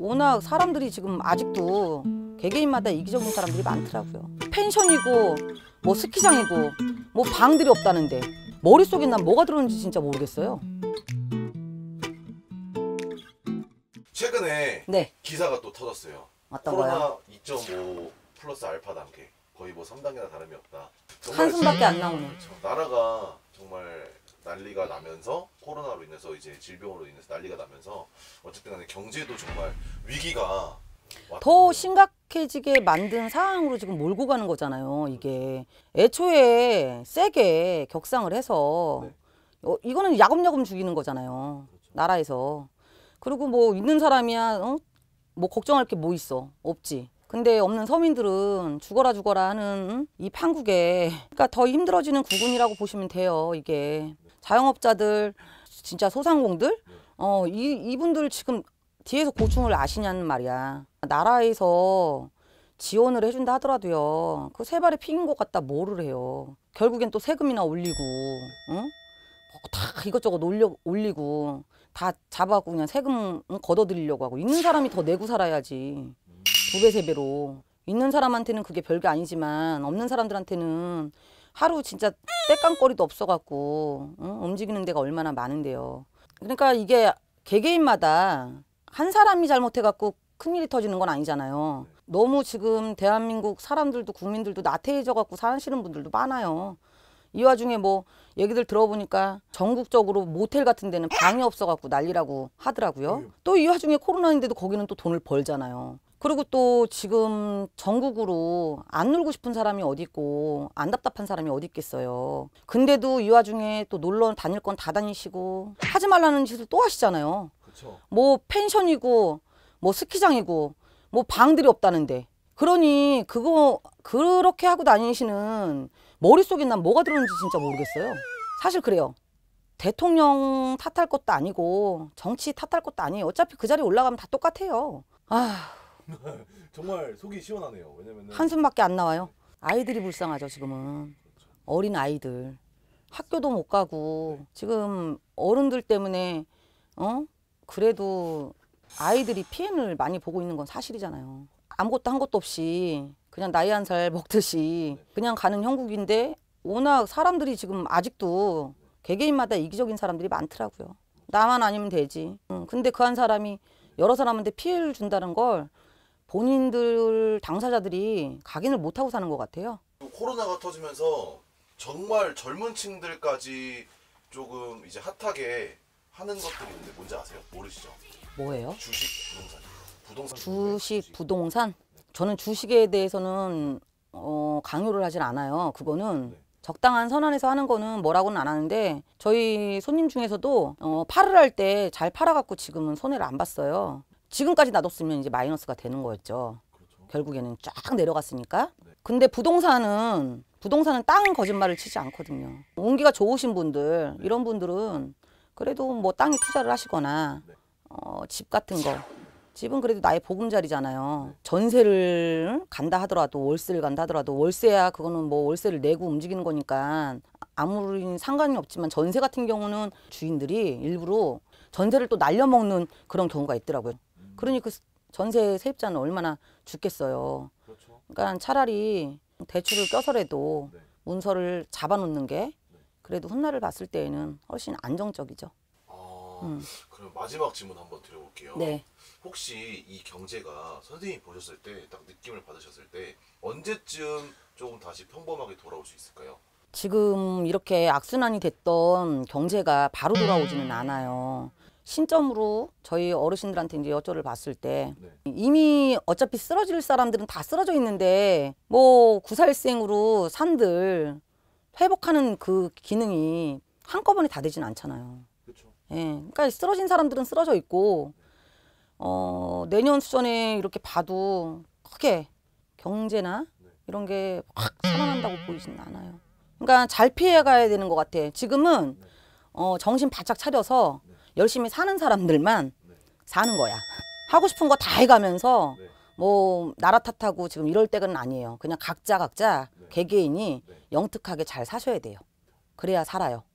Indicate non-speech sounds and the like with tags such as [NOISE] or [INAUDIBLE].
워낙 사람들이 지금 아직도 개개인마다 이기적인 사람들이 많더라고요. 펜션이고 뭐 스키장이고 뭐 방들이 없다는데 머릿속에 난 뭐가 들었는지 진짜 모르겠어요. 최근에 네. 기사가 또 터졌어요. 어떤 코로나 2.5 플러스 알파 단계 거의 뭐 3단계나 다름이 없다. 한숨밖에 안 음, 나오네. 그렇죠. 나라가 정말 난리가 나면서 코로나로 인해서 이제 질병으로 인해서 난리가 나면서 어쨌든 간에 경제도 정말 위기가 더 심각해지게 만든 상황으로 지금 몰고 가는 거잖아요. 이게 애초에 세게 격상을 해서 네. 어, 이거는 야금야금 죽이는 거잖아요. 그렇죠. 나라에서 그리고 뭐 있는 사람이야 어? 뭐 걱정할 게 뭐 있어 없지. 근데 없는 서민들은 죽어라 죽어라 하는 이 판국에 그러니까 더 힘들어지는 구군이라고 보시면 돼요 이게 네. 자영업자들 진짜 소상공들 어 이 이분들 지금 뒤에서 고충을 아시냐는 말이야. 나라에서 지원을 해준다 하더라도요. 그 세 발에 피인 것 같다 뭐를 해요. 결국엔 또 세금이나 올리고, 응? 뭐 다 이것저것 올려, 올리고, 다 잡아갖고 그냥 세금 걷어들이려고 하고, 있는 사람이 더 내고 살아야지. 두 배, 세 배로. 있는 사람한테는 그게 별게 아니지만, 없는 사람들한테는 하루 진짜 떼깡거리도 없어갖고 응? 움직이는 데가 얼마나 많은데요. 그러니까 이게 개개인마다 한 사람이 잘못해갖고 큰일이 터지는 건 아니잖아요. 너무 지금 대한민국 사람들도 국민들도 나태해져갖고 사시는 분들도 많아요. 이 와중에 뭐 얘기들 들어보니까 전국적으로 모텔 같은 데는 방이 없어갖고 난리라고 하더라고요. 네. 또이 와중에 코로나인데도 거기는 또 돈을 벌잖아요. 그리고 또 지금 전국으로 안 놀고 싶은 사람이 어디 있고 안 답답한 사람이 어디 있겠어요. 근데도 이 와중에 또 놀러 다닐 건 다 다니시고 하지 말라는 짓을 또 하시잖아요. 그쵸. 뭐 펜션이고 뭐 스키장이고 뭐 방들이 없다는데 그러니 그거 그렇게 하고 다니시는 머릿속에 난 뭐가 들었는지 진짜 모르겠어요. 사실 그래요. 대통령 탓할 것도 아니고 정치 탓할 것도 아니에요. 어차피 그 자리에 올라가면 다 똑같아요. 아 [LAUGHS] 정말 속이 시원하네요. 왜냐면 한숨밖에 안 나와요. 아이들이 불쌍하죠 지금은 어린 아이들 학교도 못 가고 네. 지금 어른들 때문에 어 그래도 아이들이 피해를 많이 보고 있는 건 사실이잖아요. 아무것도 한 것도 없이 그냥 나이 한 살 먹듯이 네. 그냥 가는 형국인데 워낙 사람들이 지금 아직도 개개인마다 이기적인 사람들이 많더라고요. 나만 아니면 되지. 응. 근데 그 한 사람이 여러 사람한테 피해를 준다는 걸 본인들 당사자들이 각인을 못하고 사는 것 같아요. 코로나가 터지면서 정말 젊은 층들까지 조금 이제 핫하게 하는 것들이 있는데 뭔지 아세요? 모르시죠? 뭐예요? 주식, 부동산. 부동산 주식, 부동산? 저는 주식에 대해서는 어, 강요를 하진 않아요. 그거는 네. 적당한 선안에서 하는 거는 뭐라고는 안 하는데 저희 손님 중에서도 어, 팔을 할 때 잘 팔아갖고 지금은 손해를 안 봤어요. 지금까지 놔뒀으면 이제 마이너스가 되는 거였죠. 그렇죠. 결국에는 쫙 내려갔으니까. 네. 근데 부동산은 부동산은 땅은 거짓말을 치지 않거든요. 온기가 좋으신 분들 네. 이런 분들은 그래도 뭐 땅에 투자를 하시거나 네. 어, 집 같은 거 집은 그래도 나의 보금자리잖아요. 전세를 간다 하더라도 월세를 간다 하더라도 월세야 그거는 뭐 월세를 내고 움직이는 거니까 아무리 상관이 없지만 전세 같은 경우는 주인들이 일부러 전세를 또 날려먹는 그런 경우가 있더라고요. 그러니까 전세 세입자는 얼마나 죽겠어요. 그렇죠. 그러니까 차라리 대출을 껴서라도 네. 문서를 잡아놓는 게 네. 그래도 훗날을 봤을 때에는 훨씬 안정적이죠. 아, 음. 그럼 마지막 질문 한번 드려볼게요. 네. 혹시 이 경제가 선생님이 보셨을 때 딱 느낌을 받으셨을 때 언제쯤 조금 다시 평범하게 돌아올 수 있을까요? 지금 이렇게 악순환이 됐던 경제가 바로 돌아오지는 음. 않아요. 신점으로 저희 어르신들한테 이제 여쭤를 봤을 때 네. 이미 어차피 쓰러질 사람들은 다 쓰러져 있는데 뭐 구살생으로 산들 회복하는 그 기능이 한꺼번에 다 되진 않잖아요. 그렇죠. 예. 그러니까 쓰러진 사람들은 쓰러져 있고 어, 내년 수전에 이렇게 봐도 크게 경제나 네. 이런 게 확 살아난다고 보이진 않아요. 그러니까 잘 피해 가야 되는 것 같아. 지금은 네. 어, 정신 바짝 차려서 네. 열심히 사는 사람들만 네. 사는 거야. 하고 싶은 거 다 해가면서 네. 뭐 나라 탓하고 지금 이럴 때는 아니에요. 그냥 각자 각자 네. 개개인이 영특하게 잘 사셔야 돼요. 그래야 살아요.